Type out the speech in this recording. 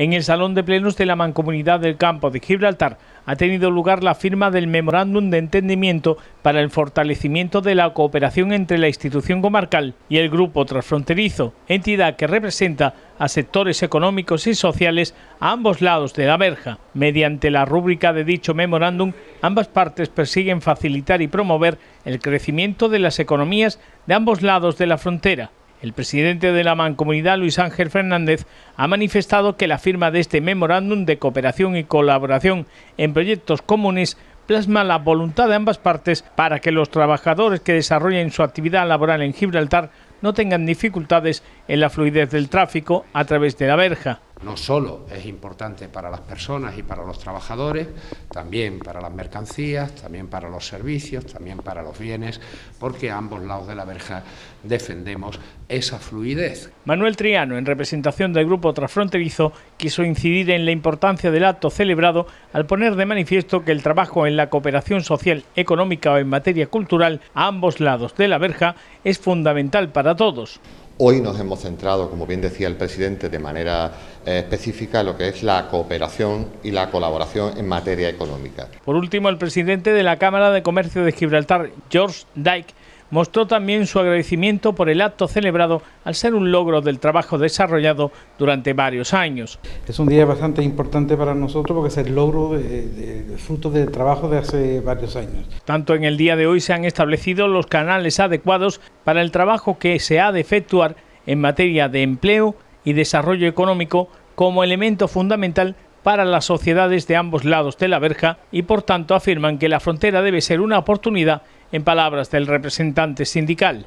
En el Salón de Plenos de la Mancomunidad del Campo de Gibraltar ha tenido lugar la firma del Memorándum de Entendimiento para el fortalecimiento de la cooperación entre la institución comarcal y el Grupo Transfronterizo, entidad que representa a sectores económicos y sociales a ambos lados de la verja. Mediante la rúbrica de dicho memorándum, ambas partes persiguen facilitar y promover el crecimiento de las economías de ambos lados de la frontera el presidente de la mancomunidad, Luis Ángel Fernández, ha manifestado que la firma de este memorándum de cooperación y colaboración en proyectos comunes plasma la voluntad de ambas partes para que los trabajadores que desarrollen su actividad laboral en Gibraltar no tengan dificultades en la fluidez del tráfico a través de la verja no solo es importante para las personas y para los trabajadores, también para las mercancías, también para los servicios, también para los bienes, porque a ambos lados de la verja defendemos esa fluidez. Manuel Triano, en representación del Grupo Transfronterizo, quiso incidir en la importancia del acto celebrado al poner de manifiesto que el trabajo en la cooperación social, económica o en materia cultural a ambos lados de la verja es fundamental para todos. Hoy nos hemos centrado, como bien decía el presidente, de manera eh, específica en lo que es la cooperación y la colaboración en materia económica. Por último, el presidente de la Cámara de Comercio de Gibraltar, George Dyke, mostró también su agradecimiento por el acto celebrado al ser un logro del trabajo desarrollado durante varios años. Es un día bastante importante para nosotros porque es el logro fruto del trabajo de hace varios años. Tanto en el día de hoy se han establecido los canales adecuados para el trabajo que se ha de efectuar en materia de empleo y desarrollo económico como elemento fundamental para las sociedades de ambos lados de la verja y por tanto afirman que la frontera debe ser una oportunidad en palabras del representante sindical.